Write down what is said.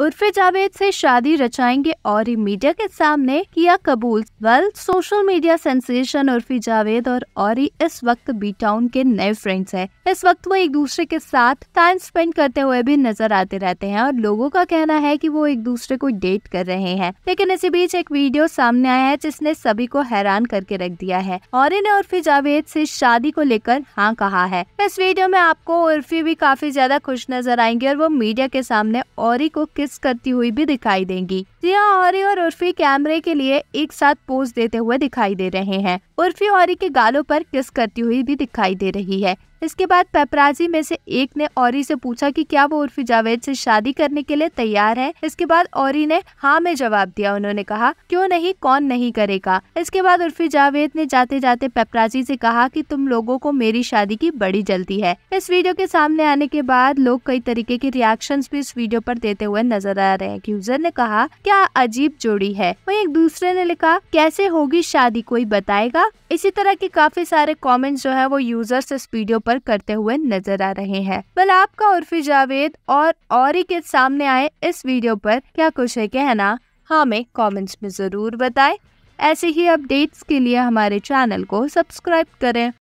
उर्फे जावेद से शादी रचाएंगे और मीडिया के सामने किया कबूल well social media sensation Urfi Javed और औरी इस वक्त बी टाउन के नए फ्रेंड्स हैं इस वक्त वो एक दूसरे के साथ टाइम स्पेंड करते हुए भी नजर आते रहते हैं और लोगों का कहना है कि वो एक दूसरे को डेट कर रहे हैं लेकिन इसी बीच एक वीडियो सामने आया है जिसने सभी को हैरान करके रख दिया है और ने उर्फी जावेद से शादी को लेकर हाँ कहा है इस वीडियो में आपको उर्फी भी काफी ज्यादा खुश नजर आएंगे और वो मीडिया के सामने औरी को किस डांस करती हुई भी दिखाई देंगी जिया हौरी और उर्फी कैमरे के लिए एक साथ पोज देते हुए दिखाई दे रहे हैं उर्फी हौरी के गालों पर किस करती हुई भी दिखाई दे रही है इसके बाद पेपराजी में से एक ने औरी से पूछा कि क्या वो उर्फी जावेद से शादी करने के लिए तैयार है इसके बाद औरी ने हाँ में जवाब दिया उन्होंने कहा क्यों नहीं कौन नहीं करेगा इसके बाद उर्फी जावेद ने जाते जाते पेपराजी से कहा कि तुम लोगों को मेरी शादी की बड़ी जल्दी है इस वीडियो के सामने आने के बाद लोग कई तरीके के रिएक्शन भी इस वीडियो आरोप देते हुए नजर आ रहे हैं यूजर ने कहा क्या अजीब जोड़ी है वही एक दूसरे ने लिखा कैसे होगी शादी कोई बताएगा इसी तरह के काफी सारे कॉमेंट जो है वो यूजर्स इस वीडियो आरोप सफर करते हुए नजर आ रहे हैं बल आपका उर्फी जावेद और औरी के सामने आए इस वीडियो पर क्या कुछ है कहना हाँ, हमें कमेंट्स में ज़रूर बताएं ऐसे ही अपडेट्स के लिए हमारे चैनल को सब्सक्राइब करें